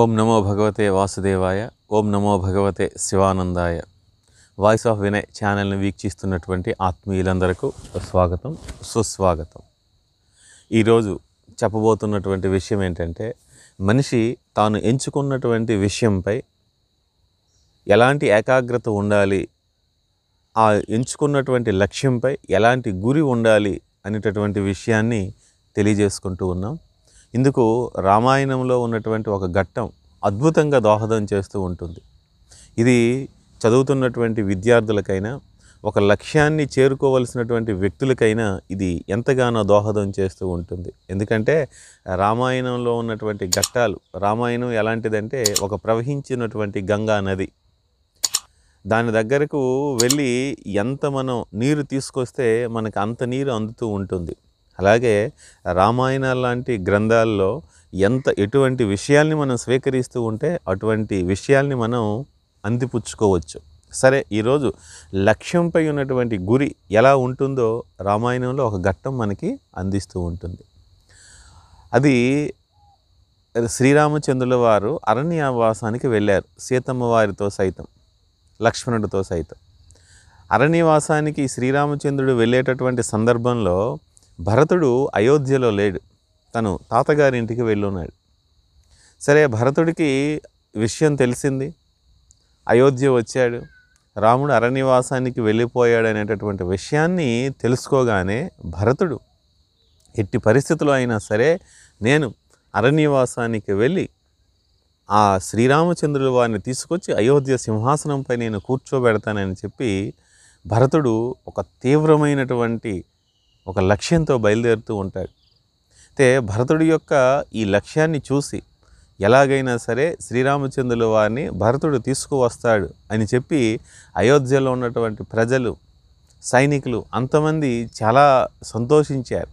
ఓం నమో భగవతే వాసుదేవాయ ఓం నమో భగవతే శివానందాయ వాయిస్ ఆఫ్ వినయ్ ఛానల్ని వీక్షిస్తున్నటువంటి ఆత్మీయులందరకు స్వాగతం సుస్వాగతం ఈరోజు చెప్పబోతున్నటువంటి విషయం ఏంటంటే మనిషి తాను ఎంచుకున్నటువంటి విషయంపై ఎలాంటి ఏకాగ్రత ఉండాలి ఆ ఎంచుకున్నటువంటి లక్ష్యంపై ఎలాంటి గురి ఉండాలి అనేటటువంటి విషయాన్ని తెలియజేసుకుంటూ ఉన్నాం ఇందుకు రామాయణంలో ఉన్నటువంటి ఒక ఘట్టం అద్భుతంగా దోహదం చేస్తూ ఉంటుంది ఇది చదువుతున్నటువంటి విద్యార్థులకైనా ఒక లక్ష్యాన్ని చేరుకోవలసినటువంటి వ్యక్తులకైనా ఇది ఎంతగానో దోహదం చేస్తూ ఉంటుంది ఎందుకంటే రామాయణంలో ఉన్నటువంటి ఘట్టాలు రామాయణం ఎలాంటిదంటే ఒక ప్రవహించినటువంటి గంగా నది దాని దగ్గరకు వెళ్ళి ఎంత మనం నీరు తీసుకొస్తే మనకు అంత నీరు అందుతూ ఉంటుంది అలాగే రామాయణాలు లాంటి గ్రంథాల్లో ఎంత ఎటువంటి విషయాల్ని మనం స్వీకరిస్తూ ఉంటే అటువంటి విషయాల్ని మనం అందిపుచ్చుకోవచ్చు సరే ఈరోజు లక్ష్యంపై ఉన్నటువంటి గురి ఎలా ఉంటుందో రామాయణంలో ఒక ఘట్టం మనకి అందిస్తూ ఉంటుంది అది శ్రీరామచంద్రుల వారు అరణ్యవాసానికి వెళ్ళారు సీతమ్మ వారితో సైతం లక్ష్మణుడితో సైతం అరణ్యవాసానికి శ్రీరామచంద్రుడు వెళ్ళేటటువంటి సందర్భంలో భరతుడు అయోధ్యలో లేడు తను తాతగారి ఇంటికి వెళ్ళున్నాడు సరే భరతుడికి విషయం తెలిసింది అయోధ్య వచ్చాడు రాముడు అరణ్యవాసానికి వెళ్ళిపోయాడు అనేటటువంటి విషయాన్ని తెలుసుకోగానే భరతుడు ఎట్టి పరిస్థితులు అయినా సరే నేను అరణ్యవాసానికి వెళ్ళి ఆ శ్రీరామచంద్రుడు వారిని తీసుకొచ్చి అయోధ్య సింహాసనంపై నేను కూర్చోబెడతానని చెప్పి భరతుడు ఒక తీవ్రమైనటువంటి ఒక లక్ష్యంతో బయలుదేరుతూ ఉంటాడు అయితే భరతుడి యొక్క ఈ లక్ష్యాన్ని చూసి ఎలాగైనా సరే శ్రీరామచంద్రుల వారిని భరతుడు తీసుకువస్తాడు అని చెప్పి అయోధ్యలో ఉన్నటువంటి ప్రజలు సైనికులు అంతమంది చాలా సంతోషించారు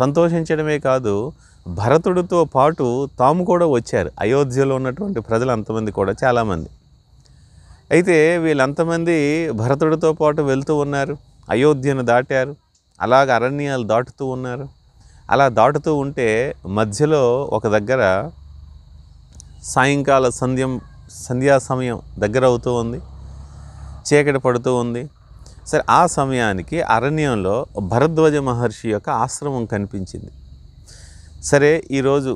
సంతోషించడమే కాదు భరతుడితో పాటు తాము కూడా వచ్చారు అయోధ్యలో ఉన్నటువంటి ప్రజలు అంతమంది కూడా చాలామంది అయితే వీళ్ళంతమంది భరతుడితో పాటు వెళ్తూ ఉన్నారు అయోధ్యను దాటారు అలాగ అరణ్యాలు దాటుతూ ఉన్నారు అలా దాటుతూ ఉంటే మధ్యలో ఒక దగ్గర సాయంకాల సంధ్యం సంధ్యా సమయం దగ్గర అవుతూ ఉంది చీకటి పడుతూ ఉంది సరే ఆ సమయానికి అరణ్యంలో భరద్వజ మహర్షి యొక్క ఆశ్రమం కనిపించింది సరే ఈరోజు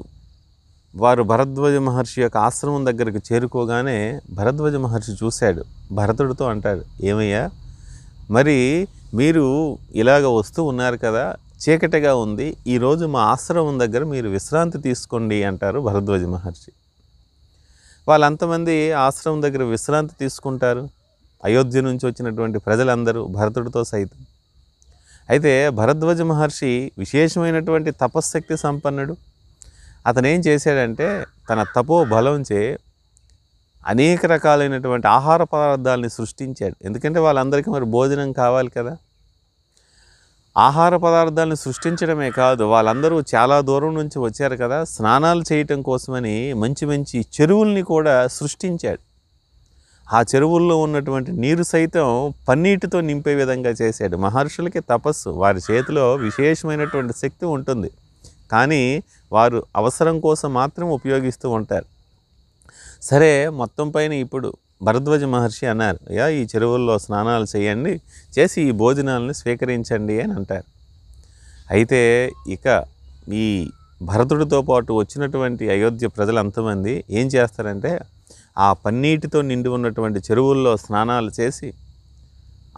వారు భరద్వజ మహర్షి యొక్క ఆశ్రమం దగ్గరకు చేరుకోగానే భరద్వజ మహర్షి చూశాడు భరతుడితో అంటాడు ఏమయ్యా మరి మీరు ఇలాగ వస్తూ ఉన్నారు కదా చీకటిగా ఉంది ఈరోజు మా ఆశ్రమం దగ్గర మీరు విశ్రాంతి తీసుకోండి అంటారు భరద్వాజ మహర్షి వాళ్ళంతమంది ఆశ్రమం దగ్గర విశ్రాంతి తీసుకుంటారు అయోధ్య నుంచి వచ్చినటువంటి ప్రజలందరూ భరతుడితో సైతం అయితే భరద్వాజ మహర్షి విశేషమైనటువంటి తపశ్శక్తి సంపన్నుడు అతనేం చేశాడంటే తన తపో బలంచే అనేక రకాలైనటువంటి ఆహార పదార్థాలని సృష్టించాడు ఎందుకంటే వాళ్ళందరికీ మరి భోజనం కావాలి కదా ఆహార పదార్థాలను సృష్టించడమే కాదు వాళ్ళందరూ చాలా దూరం నుంచి వచ్చారు కదా స్నానాలు చేయటం కోసమని మంచి మంచి చెరువుల్ని కూడా సృష్టించాడు ఆ చెరువుల్లో ఉన్నటువంటి నీరు సైతం పన్నీటితో నింపే విధంగా చేశాడు మహర్షులకి తపస్సు వారి చేతిలో విశేషమైనటువంటి శక్తి ఉంటుంది కానీ వారు అవసరం కోసం మాత్రం ఉపయోగిస్తూ ఉంటారు సరే మొత్తం పైన ఇప్పుడు భరద్వజ మహర్షి అన్నారు యా ఈ చెరువుల్లో స్నానాలు చేయండి చేసి ఈ భోజనాలను స్వీకరించండి అని అంటారు అయితే ఇక ఈ భరతుడితో పాటు వచ్చినటువంటి అయోధ్య ప్రజలు అంతమంది ఏం చేస్తారంటే ఆ పన్నీటితో నిండి ఉన్నటువంటి చెరువుల్లో స్నానాలు చేసి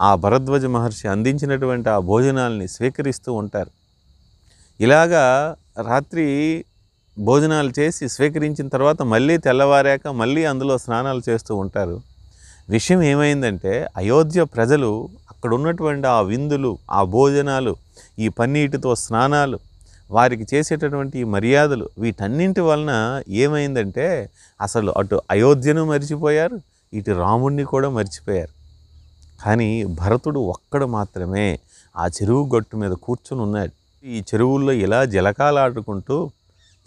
ఆ భరద్వజ మహర్షి అందించినటువంటి ఆ భోజనాల్ని స్వీకరిస్తూ ఉంటారు ఇలాగా రాత్రి భోజనాలు చేసి స్వీకరించిన తర్వాత మళ్ళీ తెల్లవారాక మళ్ళీ అందులో స్నానాలు చేస్తూ ఉంటారు విషయం ఏమైందంటే అయోధ్య ప్రజలు అక్కడ ఉన్నటువంటి ఆ విందులు ఆ భోజనాలు ఈ పన్నీటితో స్నానాలు వారికి చేసేటటువంటి మర్యాదలు వీటన్నింటి వలన ఏమైందంటే అసలు అటు అయోధ్యను మర్చిపోయారు ఇటు రాముణ్ణి కూడా మర్చిపోయారు కానీ భరతుడు ఒక్కడు మాత్రమే ఆ చెరువు గట్టు మీద కూర్చొని ఉన్నాడు ఈ చెరువుల్లో ఇలా జలకాలు ఆడుకుంటూ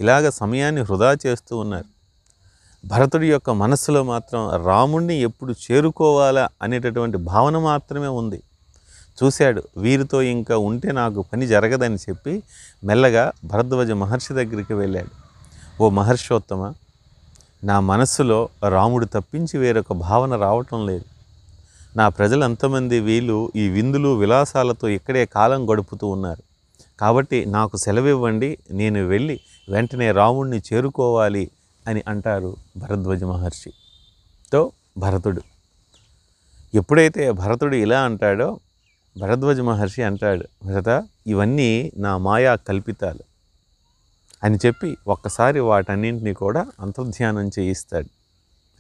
ఇలాగ సమయాన్ని వృధా చేస్తూ ఉన్నారు భరతుడి యొక్క మనస్సులో మాత్రం రాముణ్ణి ఎప్పుడు చేరుకోవాలా అనేటటువంటి భావన మాత్రమే ఉంది చూశాడు వీరితో ఇంకా ఉంటే నాకు పని జరగదని చెప్పి మెల్లగా భరద్వజ మహర్షి దగ్గరికి వెళ్ళాడు ఓ మహర్షోత్తమ నా మనస్సులో రాముడు తప్పించి వేరొక భావన రావటం లేదు నా ప్రజలు అంతమంది వీళ్ళు ఈ విందులు విలాసాలతో ఇక్కడే కాలం గడుపుతూ ఉన్నారు కాబట్టి నాకు సెలవివ్వండి నేను వెళ్ళి వెంటనే రాముణ్ణి చేరుకోవాలి అని అంటారు భరద్వజ మహర్షి తో భరతుడు ఎప్పుడైతే భరతుడు ఇలా అంటాడో భరద్వజ మహర్షి అంటాడు భరత ఇవన్నీ నా మాయా కల్పితాలు అని చెప్పి ఒక్కసారి వాటన్నింటినీ కూడా అంతర్ధ్యానం చేయిస్తాడు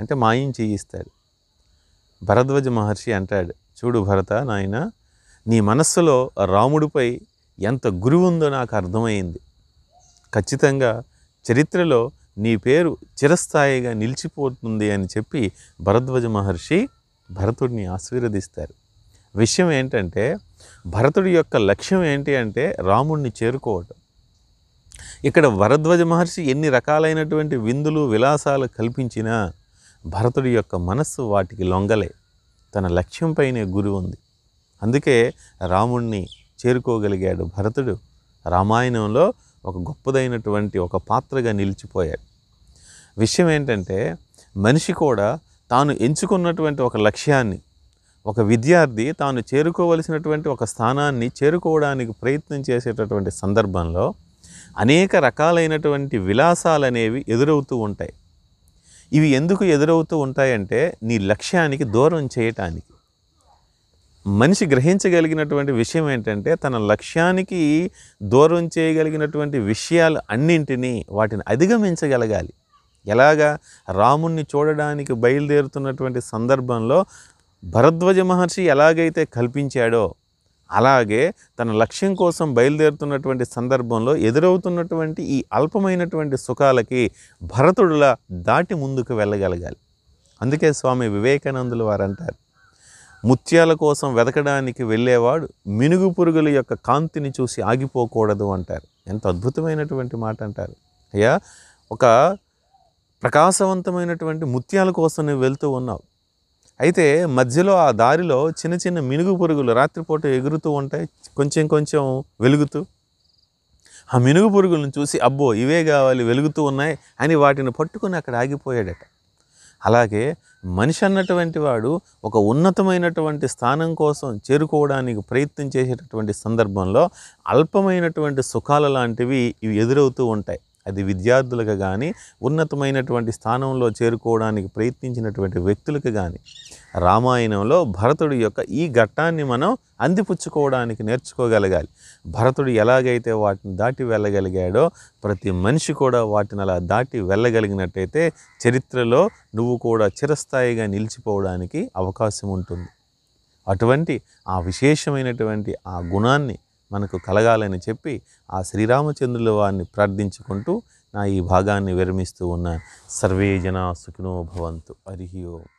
అంటే మాయం చేయిస్తాడు భరద్వజ మహర్షి అంటాడు చూడు భరత నాయన నీ మనస్సులో రాముడిపై ఎంత గురువు ఉందో నాకు అర్థమైంది ఖచ్చితంగా చరిత్రలో నీ పేరు చిరస్థాయిగా నిలిచిపోతుంది అని చెప్పి భరద్వజ మహర్షి భరతుడిని ఆశీర్వదిస్తారు విషయం ఏంటంటే భరతుడి యొక్క లక్ష్యం ఏంటి అంటే రాముణ్ణి చేరుకోవటం ఇక్కడ భరద్వాజ మహర్షి ఎన్ని రకాలైనటువంటి విందులు విలాసాలు కల్పించినా భరతుడి యొక్క మనస్సు వాటికి లొంగలే తన లక్ష్యంపైనే గురి ఉంది అందుకే రాముణ్ణి చేరుకోగలిగాడు భరతుడు రామాయణంలో ఒక గొప్పదైనటువంటి ఒక పాత్రగా నిలిచిపోయాడు విషయం ఏంటంటే మనిషి కూడా తాను ఎంచుకున్నటువంటి ఒక లక్ష్యాన్ని ఒక విద్యార్థి తాను చేరుకోవలసినటువంటి ఒక స్థానాన్ని చేరుకోవడానికి ప్రయత్నం చేసేటటువంటి సందర్భంలో అనేక రకాలైనటువంటి విలాసాలు అనేవి ఎదురవుతూ ఉంటాయి ఇవి ఎందుకు ఎదురవుతూ ఉంటాయంటే నీ లక్ష్యానికి దూరం చేయటానికి మనిషి గ్రహించగలిగినటువంటి విషయం ఏంటంటే తన లక్ష్యానికి దూరం చేయగలిగినటువంటి విషయాలు అన్నింటినీ వాటిని అధిగమించగలగాలి ఎలాగా రాముణ్ణి చూడడానికి బయలుదేరుతున్నటువంటి సందర్భంలో భరద్వజ మహర్షి ఎలాగైతే కల్పించాడో అలాగే తన లక్ష్యం కోసం బయలుదేరుతున్నటువంటి సందర్భంలో ఎదురవుతున్నటువంటి ఈ అల్పమైనటువంటి సుఖాలకి భరతుడులా దాటి ముందుకు వెళ్ళగలగాలి అందుకే స్వామి వివేకానందులు వారు అంటారు ముత్యాల కోసం వెతకడానికి వెళ్ళేవాడు మినుగు పురుగుల యొక్క కాంతిని చూసి ఆగిపోకూడదు అంటారు ఎంత అద్భుతమైనటువంటి మాట అంటారు అయ్యా ఒక ప్రకాశవంతమైనటువంటి ముత్యాల కోసం నువ్వు వెళ్తూ ఉన్నావు అయితే మధ్యలో ఆ దారిలో చిన్న చిన్న మినుగు పురుగులు రాత్రిపూట ఎగురుతూ ఉంటాయి కొంచెం కొంచెం వెలుగుతూ ఆ మినుగు పురుగులను చూసి అబ్బో ఇవే కావాలి వెలుగుతూ ఉన్నాయి అని వాటిని పట్టుకుని అక్కడ ఆగిపోయాడట అలాగే మనిషి అన్నటువంటి వాడు ఒక ఉన్నతమైనటువంటి స్థానం కోసం చేరుకోవడానికి ప్రయత్నం చేసేటటువంటి సందర్భంలో అల్పమైనటువంటి సుఖాలు లాంటివి ఇవి ఎదురవుతూ ఉంటాయి అది విద్యార్థులకు కానీ ఉన్నతమైనటువంటి స్థానంలో చేరుకోవడానికి ప్రయత్నించినటువంటి వ్యక్తులకు కానీ రామాయణంలో భరతుడి యొక్క ఈ ఘట్టాన్ని మనం అందిపుచ్చుకోవడానికి నేర్చుకోగలగాలి భరతుడు ఎలాగైతే వాటిని దాటి వెళ్ళగలిగాడో ప్రతి మనిషి కూడా వాటిని అలా దాటి వెళ్ళగలిగినట్టయితే చరిత్రలో నువ్వు కూడా చిరస్థాయిగా నిలిచిపోవడానికి అవకాశం ఉంటుంది అటువంటి ఆ విశేషమైనటువంటి ఆ గుణాన్ని మనకు కలగాలని చెప్పి ఆ శ్రీరామచంద్రుల వారిని ప్రార్థించుకుంటూ నా ఈ భాగాన్ని విరమిస్తూ ఉన్నాను సర్వే జనా సుఖినో భవంతు హరి ఓం